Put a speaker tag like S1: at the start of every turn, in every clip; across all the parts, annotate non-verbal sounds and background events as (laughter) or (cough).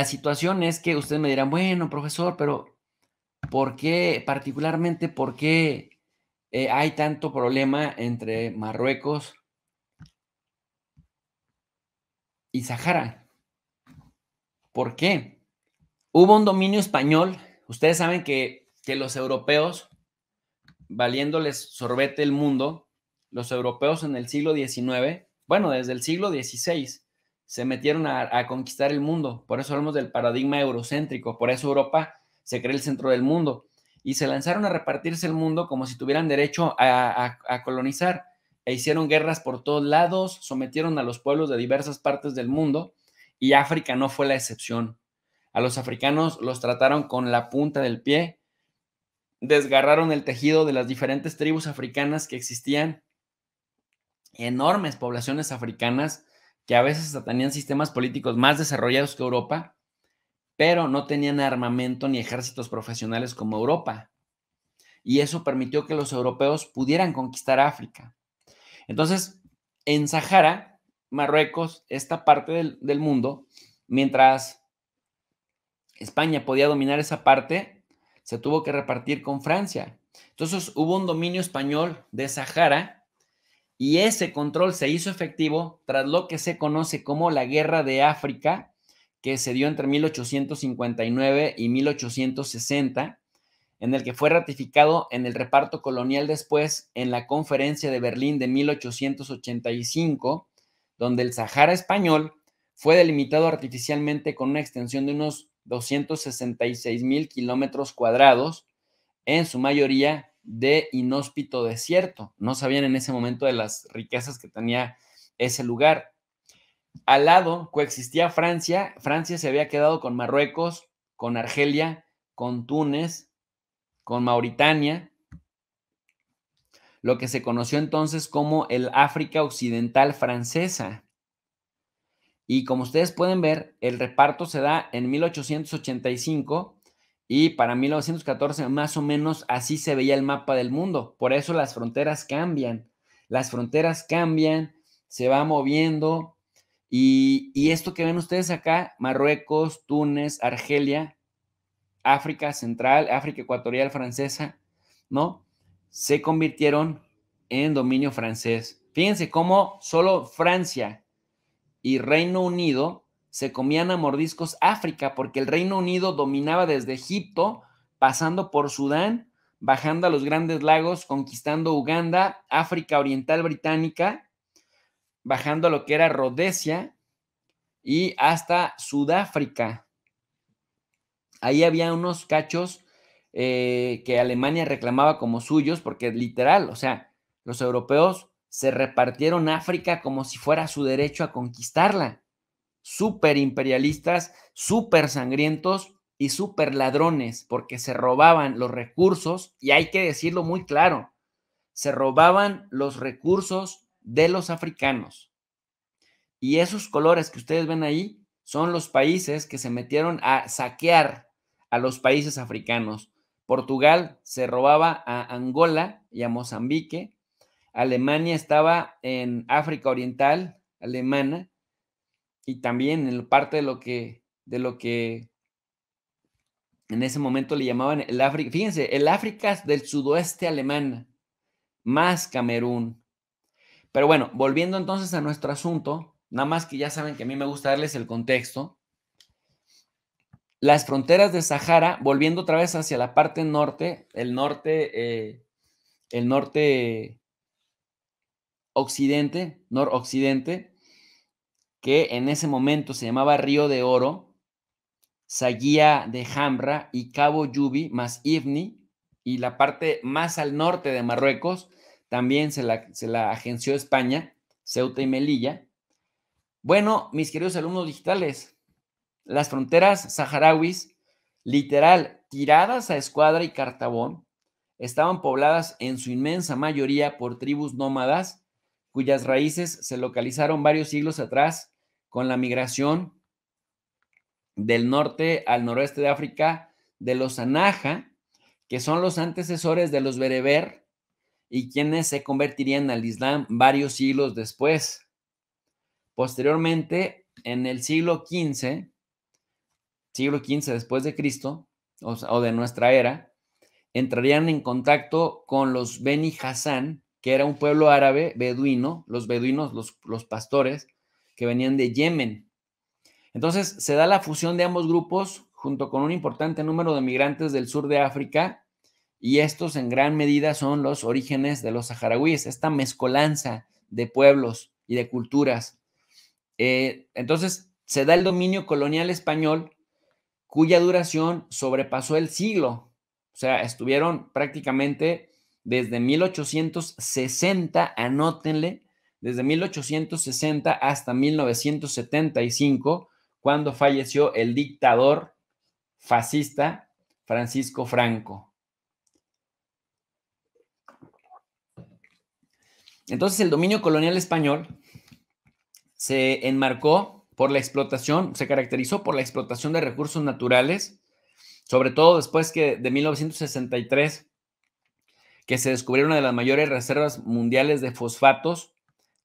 S1: La situación es que ustedes me dirán, bueno, profesor, pero ¿por qué, particularmente, por qué eh, hay tanto problema entre Marruecos y Sahara? ¿Por qué? Hubo un dominio español. Ustedes saben que, que los europeos, valiéndoles sorbete el mundo, los europeos en el siglo XIX, bueno, desde el siglo XVI, se metieron a, conquistar el mundo. Por eso hablamos del paradigma eurocéntrico. Por eso Europa se cree el centro del mundo. Y se lanzaron a repartirse el mundo como si tuvieran derecho a, a colonizar. E hicieron guerras por todos lados, sometieron a los pueblos de diversas partes del mundo. Y África no fue la excepción. A los africanos los trataron con la punta del pie. Desgarraron el tejido de las diferentes tribus africanas que existían. Enormes poblaciones africanas que a veces tenían sistemas políticos más desarrollados que Europa, pero no tenían armamento ni ejércitos profesionales como Europa. Y eso permitió que los europeos pudieran conquistar África. Entonces, en Sahara, Marruecos, esta parte del, del mundo, mientras España podía dominar esa parte, se tuvo que repartir con Francia. Entonces hubo un dominio español de Sahara y ese control se hizo efectivo tras lo que se conoce como la Guerra de África, que se dio entre 1859 y 1860, en el que fue ratificado en el reparto colonial después en la Conferencia de Berlín de 1885, donde el Sahara español fue delimitado artificialmente con una extensión de unos 266 mil kilómetros cuadrados, en su mayoría de inhóspito desierto. No sabían en ese momento de las riquezas que tenía ese lugar. Al lado coexistía Francia. Francia se había quedado con Marruecos, con Argelia, con Túnez, con Mauritania, lo que se conoció entonces como el África Occidental Francesa. Y como ustedes pueden ver, el reparto se da en 1885 y para 1914 más o menos así se veía el mapa del mundo. Por eso las fronteras cambian. Las fronteras cambian, se va moviendo. Y, esto que ven ustedes acá, Marruecos, Túnez, Argelia, África Central, África Ecuatorial Francesa, ¿no? Se convirtieron en dominio francés. Fíjense cómo solo Francia y Reino Unido se comían a mordiscos África, porque el Reino Unido dominaba desde Egipto, pasando por Sudán, bajando a los grandes lagos, conquistando Uganda, África Oriental Británica, bajando a lo que era Rhodesia y hasta Sudáfrica. Ahí había unos cachos eh, que Alemania reclamaba como suyos, porque literal, o sea, los europeos se repartieron África como si fuera su derecho a conquistarla súper imperialistas, súper sangrientos y súper ladrones, porque se robaban los recursos, y hay que decirlo muy claro, se robaban los recursos de los africanos. Y esos colores que ustedes ven ahí son los países que se metieron a saquear a los países africanos. Portugal se robaba a Angola y a Mozambique. Alemania estaba en África Oriental, alemana, y también en parte de lo que, de lo que en ese momento le llamaban el África, fíjense, el África del sudoeste alemán, más Camerún. Pero bueno, volviendo entonces a nuestro asunto, nada más que ya saben que a mí me gusta darles el contexto. Las fronteras de Sahara, volviendo otra vez hacia la parte norte, el norte, eh, el norte occidente, noroccidente, que en ese momento se llamaba Río de Oro, Saguía de Hamra y Cabo Yubi, más Ifni, y la parte más al norte de Marruecos, también se la, se la agenció España, Ceuta y Melilla. Bueno, mis queridos alumnos digitales, las fronteras saharauis, literal, tiradas a Escuadra y Cartabón, estaban pobladas en su inmensa mayoría por tribus nómadas cuyas raíces se localizaron varios siglos atrás con la migración del norte al noroeste de África de los Anaja, que son los antecesores de los Bereber y quienes se convertirían al Islam varios siglos después. Posteriormente, en el siglo XV, siglo XV después de Cristo, o, de nuestra era, entrarían en contacto con los Beni Hassan, que era un pueblo árabe beduino, los beduinos, los, pastores, que venían de Yemen. Entonces se da la fusión de ambos grupos junto con un importante número de migrantes del sur de África y estos en gran medida son los orígenes de los saharauis, esta mezcolanza de pueblos y de culturas. Eh, entonces se da el dominio colonial español cuya duración sobrepasó el siglo, o sea, estuvieron prácticamente desde 1860, anótenle, desde 1860 hasta 1975, cuando falleció el dictador fascista Francisco Franco. Entonces el dominio colonial español se enmarcó por la explotación, se caracterizó por la explotación de recursos naturales, sobre todo después que de 1963 que se descubrieron una de las mayores reservas mundiales de fosfatos,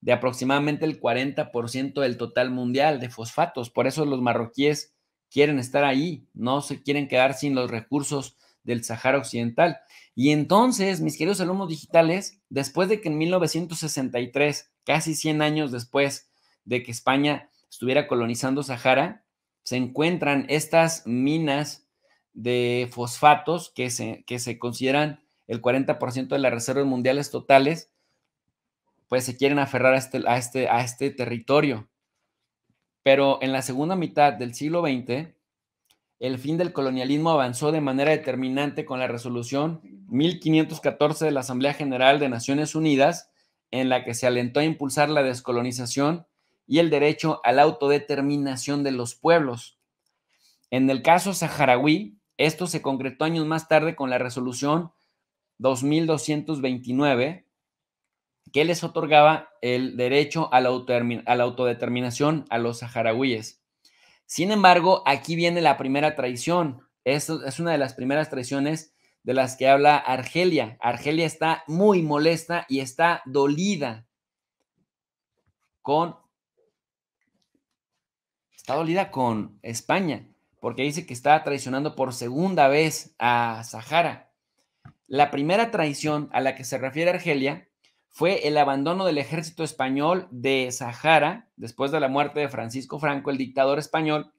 S1: de aproximadamente el 40% del total mundial de fosfatos. Por eso los marroquíes quieren estar ahí, no se quieren quedar sin los recursos del Sahara Occidental. Y entonces, mis queridos alumnos digitales, después de que en 1963, casi 100 años después de que España estuviera colonizando Sahara, se encuentran estas minas de fosfatos que se, que se consideran el 40% de las reservas mundiales totales, pues se quieren aferrar a este, a este, a este territorio. Pero en la segunda mitad del siglo XX, el fin del colonialismo avanzó de manera determinante con la resolución 1514 de la Asamblea General de Naciones Unidas, en la que se alentó a impulsar la descolonización y el derecho a la autodeterminación de los pueblos. En el caso saharaui, esto se concretó años más tarde con la resolución 2229 que les otorgaba el derecho a la, autodeterminación a los saharauíes. Sin embargo, aquí viene la primera traición. Esto es una de las primeras traiciones de las que habla Argelia. Argelia está muy molesta y está dolida con... Está dolida con España, porque dice que está traicionando por segunda vez a Sahara. La primera traición a la que se refiere Argelia fue el abandono del ejército español de Sahara después de la muerte de Francisco Franco, el dictador español,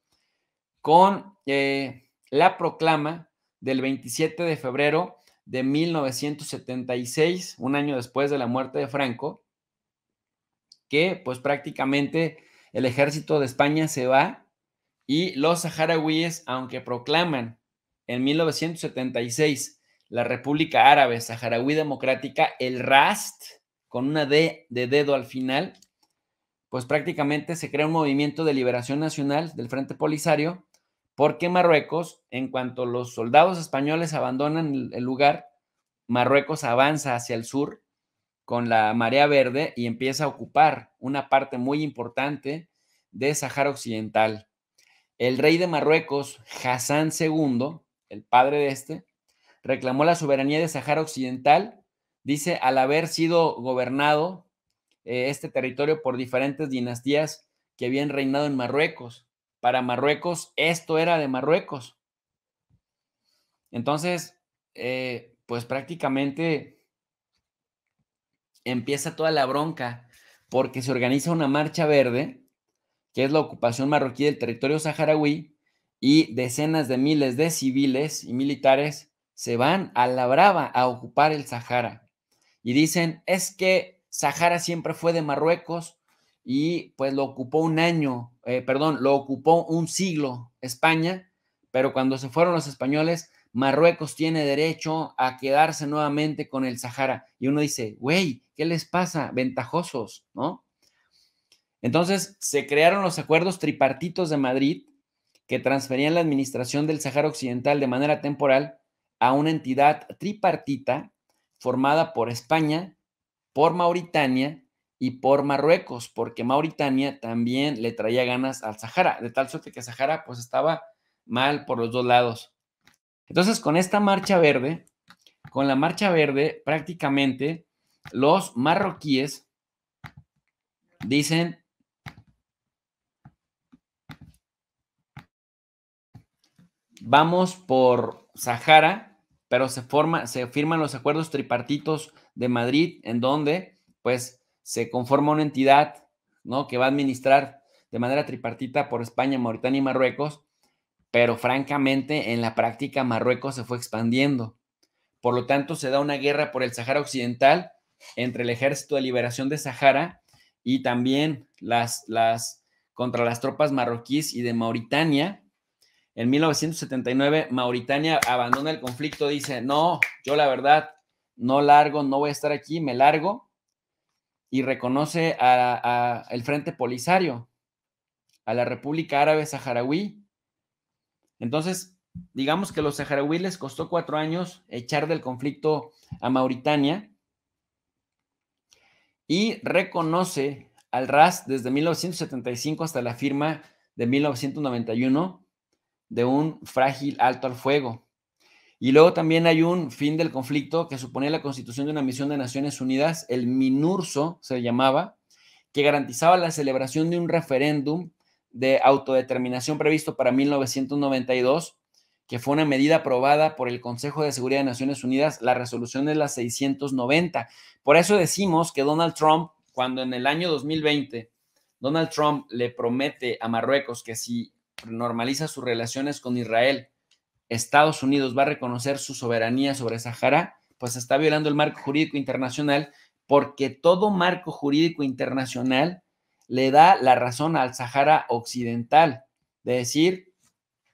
S1: con eh, la proclama del 27 de febrero de 1976, un año después de la muerte de Franco, que pues prácticamente el ejército de España se va y los saharauíes, aunque proclaman en 1976 la República Árabe Saharaui Democrática, el RAST, con una D de dedo al final, pues prácticamente se crea un movimiento de liberación nacional del Frente Polisario, porque Marruecos, en cuanto los soldados españoles abandonan el lugar, Marruecos avanza hacia el sur con la marea verde y empieza a ocupar una parte muy importante de Sahara Occidental. El rey de Marruecos, Hassan II, el padre de este, reclamó la soberanía de Sahara Occidental, dice, al haber sido gobernado eh, este territorio por diferentes dinastías que habían reinado en Marruecos. Para Marruecos, esto era de Marruecos. Entonces, eh, pues prácticamente empieza toda la bronca porque se organiza una marcha verde, que es la ocupación marroquí del territorio saharaui, y decenas de miles de civiles y militares se van a la brava a ocupar el Sahara. Y dicen, es que Sahara siempre fue de Marruecos y pues lo ocupó un año, eh, perdón, lo ocupó un siglo España, pero cuando se fueron los españoles, Marruecos tiene derecho a quedarse nuevamente con el Sahara. Y uno dice, güey, ¿qué les pasa? Ventajosos, ¿no? Entonces se crearon los acuerdos tripartitos de Madrid que transferían la administración del Sahara Occidental de manera temporal a una entidad tripartita formada por España, por Mauritania y por Marruecos, porque Mauritania también le traía ganas al Sahara, de tal suerte que Sahara pues estaba mal por los dos lados. Entonces, con esta marcha verde, con la marcha verde, prácticamente los marroquíes dicen, vamos por Sahara, pero se, forma, se firman los acuerdos tripartitos de Madrid, en donde pues se conforma una entidad ¿no? que va a administrar de manera tripartita por España, Mauritania y Marruecos, pero francamente en la práctica Marruecos se fue expandiendo. Por lo tanto, se da una guerra por el Sahara Occidental entre el Ejército de Liberación de Sahara y también las, las contra las tropas marroquíes y de Mauritania, en 1979, Mauritania abandona el conflicto, dice, no, yo la verdad no largo, no voy a estar aquí, me largo, y reconoce al Frente Polisario, a la República Árabe Saharaui. Entonces, digamos que los saharauis les costó cuatro años echar del conflicto a Mauritania y reconoce al RAS desde 1975 hasta la firma de 1991 de un frágil alto al fuego. Y luego también hay un fin del conflicto que suponía la constitución de una misión de Naciones Unidas, el MINURSO se llamaba, que garantizaba la celebración de un referéndum de autodeterminación previsto para 1992, que fue una medida aprobada por el Consejo de Seguridad de Naciones Unidas, la resolución de la 690. Por eso decimos que Donald Trump, cuando en el año 2020 Donald Trump le promete a Marruecos que si normaliza sus relaciones con Israel, Estados Unidos va a reconocer su soberanía sobre Sahara, pues está violando el marco jurídico internacional porque todo marco jurídico internacional le da la razón al Sahara Occidental, de decir,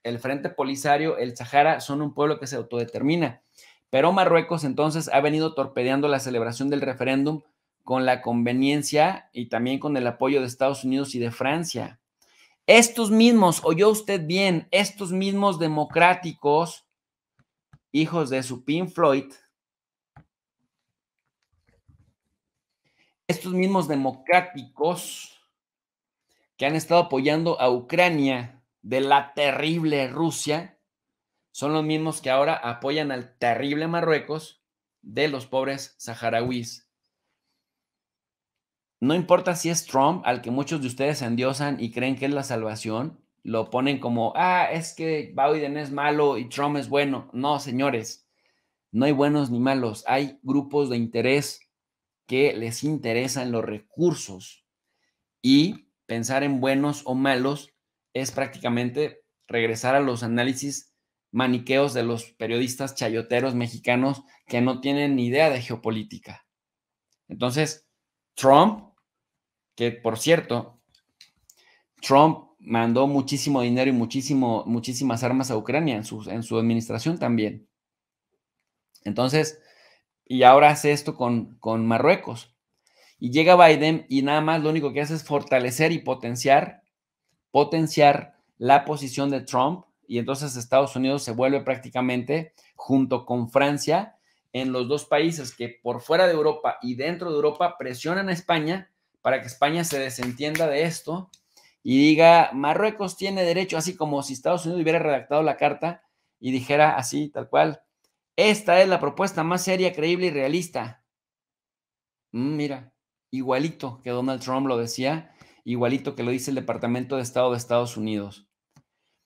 S1: el Frente Polisario, el Sahara son un pueblo que se autodetermina. Pero Marruecos entonces ha venido torpedeando la celebración del referéndum con la conveniencia y también con el apoyo de Estados Unidos y de Francia. Estos mismos, oyó usted bien, estos mismos democráticos, hijos de su Floyd, estos mismos democráticos que han estado apoyando a Ucrania de la terrible Rusia, son los mismos que ahora apoyan al terrible Marruecos de los pobres saharauis no importa si es Trump, al que muchos de ustedes se endiosan y creen que es la salvación, lo ponen como, ah, es que Biden es malo y Trump es bueno. No, señores, no hay buenos ni malos. Hay grupos de interés que les interesan los recursos y pensar en buenos o malos es prácticamente regresar a los análisis maniqueos de los periodistas chayoteros mexicanos que no tienen ni idea de geopolítica. Entonces, Trump que por cierto, Trump mandó muchísimo dinero y muchísimo, muchísimas armas a Ucrania en su, en su administración también. Entonces, y ahora hace esto con, con Marruecos. Y llega Biden y nada más lo único que hace es fortalecer y potenciar, potenciar la posición de Trump. Y entonces Estados Unidos se vuelve prácticamente, junto con Francia, en los dos países que por fuera de Europa y dentro de Europa presionan a España para que España se desentienda de esto y diga, Marruecos tiene derecho, así como si Estados Unidos hubiera redactado la carta y dijera así, tal cual, esta es la propuesta más seria, creíble y realista. Mm, mira, igualito que Donald Trump lo decía, igualito que lo dice el Departamento de Estado de Estados Unidos.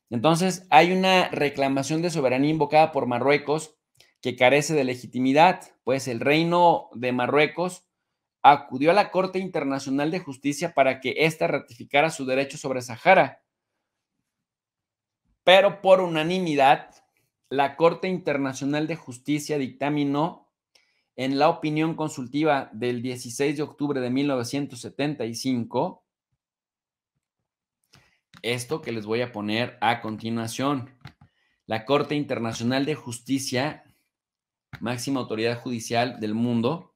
S1: Entonces, hay una reclamación de soberanía invocada por Marruecos que carece de legitimidad, pues el reino de Marruecos acudió a la Corte Internacional de Justicia para que ésta ratificara su derecho sobre Sahara. Pero por unanimidad, la Corte Internacional de Justicia dictaminó en la opinión consultiva del 16 de octubre de 1975 esto que les voy a poner a continuación. La Corte Internacional de Justicia, máxima autoridad judicial del mundo,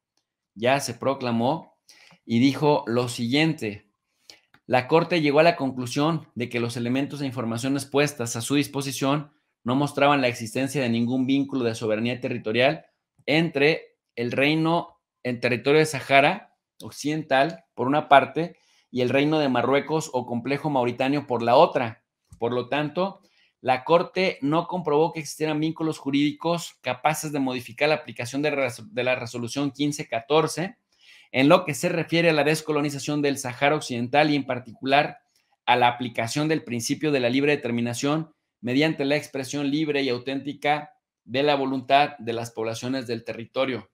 S1: ya se proclamó y dijo lo siguiente. La Corte llegó a la conclusión de que los elementos e informaciones puestas a su disposición no mostraban la existencia de ningún vínculo de soberanía territorial entre el reino, en territorio de Sahara Occidental, por una parte, y el reino de Marruecos o complejo mauritano por la otra. Por lo tanto, la Corte no comprobó que existieran vínculos jurídicos capaces de modificar la aplicación de, la resolución 1514 en lo que se refiere a la descolonización del Sahara Occidental y en particular a la aplicación del principio de la libre determinación mediante la expresión libre y auténtica de la voluntad de las poblaciones del territorio.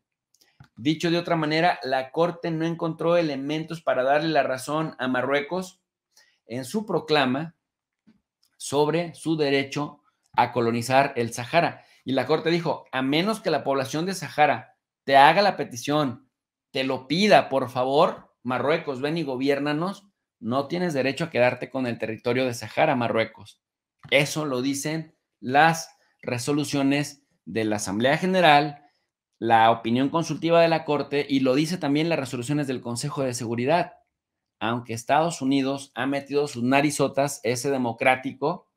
S1: Dicho de otra manera, la Corte no encontró elementos para darle la razón a Marruecos en su proclama sobre su derecho a colonizar el Sahara. Y la Corte dijo, a menos que la población de Sahara te haga la petición, te lo pida, por favor, Marruecos, ven y gobiernanos, no tienes derecho a quedarte con el territorio de Sahara, Marruecos. Eso lo dicen las resoluciones de la Asamblea General, la opinión consultiva de la Corte y lo dice también las resoluciones del Consejo de Seguridad aunque Estados Unidos ha metido sus narizotas, ese democrático,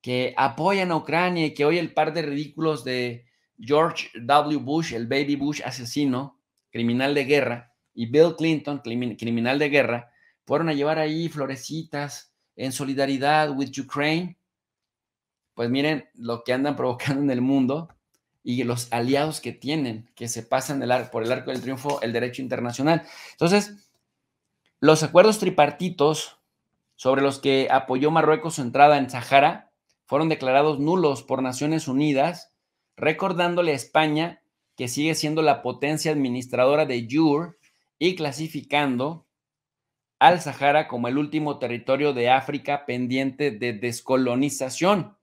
S1: que apoya a Ucrania y que hoy el par de ridículos de George W. Bush, el baby Bush asesino, criminal de guerra, y Bill Clinton, criminal de guerra, fueron a llevar ahí florecitas en solidaridad with Ukraine. Pues miren lo que andan (laughs) provocando en el mundo y los aliados que tienen, que se pasan por el arco del triunfo el derecho internacional. Entonces, los acuerdos tripartitos sobre los que apoyó Marruecos su entrada en Sahara fueron declarados nulos por Naciones Unidas, recordándole a España que sigue siendo la potencia administradora de Yur y clasificando al Sahara como el último territorio de África pendiente de descolonización.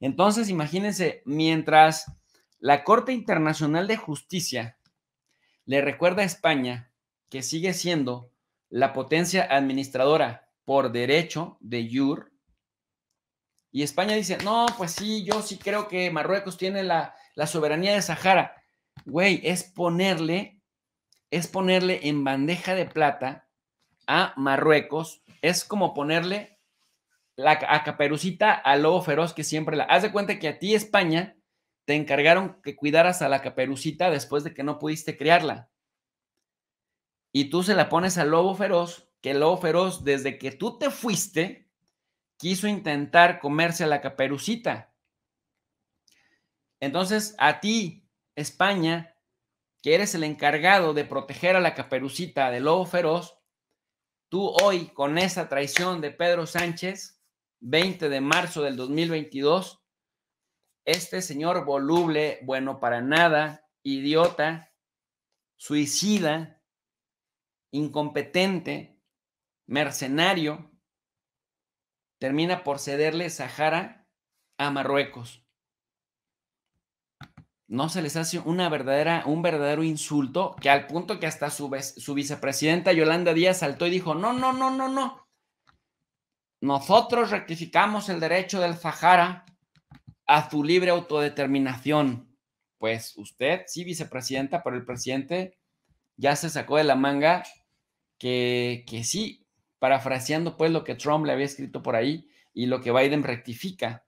S1: Entonces, imagínense, mientras la Corte Internacional de Justicia le recuerda a España que sigue siendo la potencia administradora por derecho de Yur. Y España dice, no, pues sí, yo sí creo que Marruecos tiene la, soberanía de Sahara. Güey, es ponerle, es ponerle en bandeja de plata a Marruecos, es como ponerle la, a Caperucita al lobo feroz que siempre la... Haz de cuenta que a ti España te encargaron que cuidaras a la Caperucita después de que no pudiste criarla y tú se la pones al lobo feroz, que el lobo feroz, desde que tú te fuiste, quiso intentar comerse a la caperucita. Entonces, a ti, España, que eres el encargado de proteger a la caperucita del lobo feroz, tú hoy, con esa traición de Pedro Sánchez, 20 de marzo del 2022, este señor voluble, bueno para nada, idiota, suicida, incompetente, mercenario, termina por cederle Sahara a Marruecos. No se les hace una verdadera, un verdadero insulto que al punto que hasta su, su vicepresidenta Yolanda Díaz saltó y dijo, no, no, no, no, no. Nosotros rectificamos el derecho del Sahara a su libre autodeterminación. Pues usted, sí, vicepresidenta, pero el presidente ya se sacó de la manga que, que sí, parafraseando pues lo que Trump le había escrito por ahí y lo que Biden rectifica